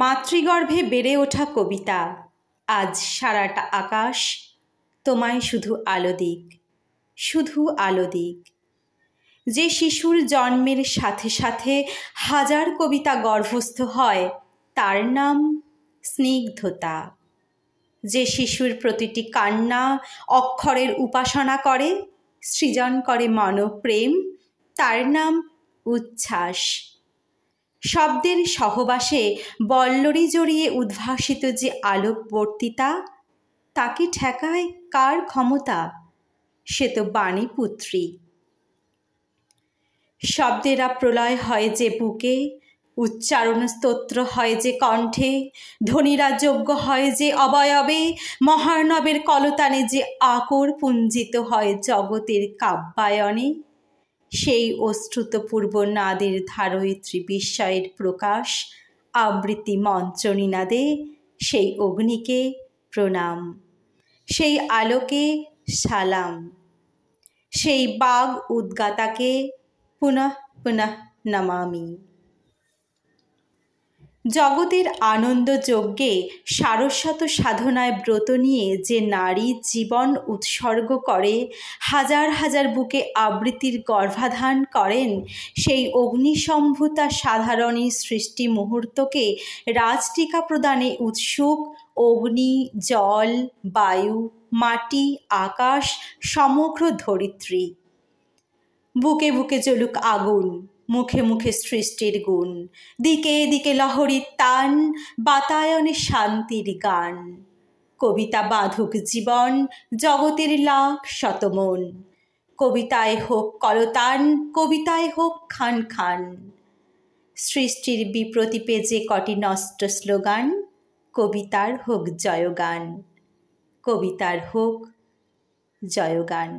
মাতৃগর্ভে বেড়ে ওঠা কবিতা আজ সারাটা আকাশ তোমায় শুধু আলো দিক শুধু আলো দিক যে শিশুর জন্মের সাথে সাথে হাজার কবিতা গর্ভস্থ হয় তার নাম স্নিগ্ধতা যে শিশুর প্রতিটি কান্না অক্ষরের উপাসনা করে সৃজন করে মনপ্রেম তার নাম উচ্ছ্বাস শব্দের সহবাসে বল্লরি জড়িয়ে উদ্ভাসিত যে আলোকবর্তিতা তাকে ঠেকায় কার ক্ষমতা সে তো বাণীপুত্রী শব্দেরা প্রলয় হয় যে বুকে উচ্চারণ স্তোত্র হয় যে কণ্ঠে ধনীরা যোগ্য হয় যে অবয়বে মহানবের কলতানে যে আকর পুঞ্জিত হয় জগতের কাব্যায়নে সেই অশ্রুতপূর্ব নাদের ধারয়িত্রী বিস্ময়ের প্রকাশ আবৃত্তি মঞ্চ নাদে সেই অগ্নিকে প্রণাম সেই আলোকে সালাম সেই বাঘ উদ্গাতাকে পুনঃ পুনঃ নমামি জগতের আনন্দ যজ্ঞে সারস্বত সাধনায় ব্রত নিয়ে যে নারী জীবন উৎসর্গ করে হাজার হাজার বুকে আবৃত্তির গর্ভাধান করেন সেই অগ্নিসম্ভূতা সাধারণী সৃষ্টি মুহূর্তকে রাজটিকা প্রদানে উৎসুক অগ্নি জল বায়ু মাটি আকাশ সমগ্র ধরিত্রী বুকে বুকে চলুক আগুন মুখে মুখে সৃষ্টির গুণ দিকে দিকে লহরীর তান বাতায়নে শান্তির গান কবিতা বাঁধুক জীবন জগতের লাখ শতমন কবিতায় হোক কলতান কবিতায় হোক খান খান সৃষ্টির বিপ্রতীপে যে কটি নষ্ট স্লোগান কবিতার হোক জয়গান কবিতার হোক জয়গান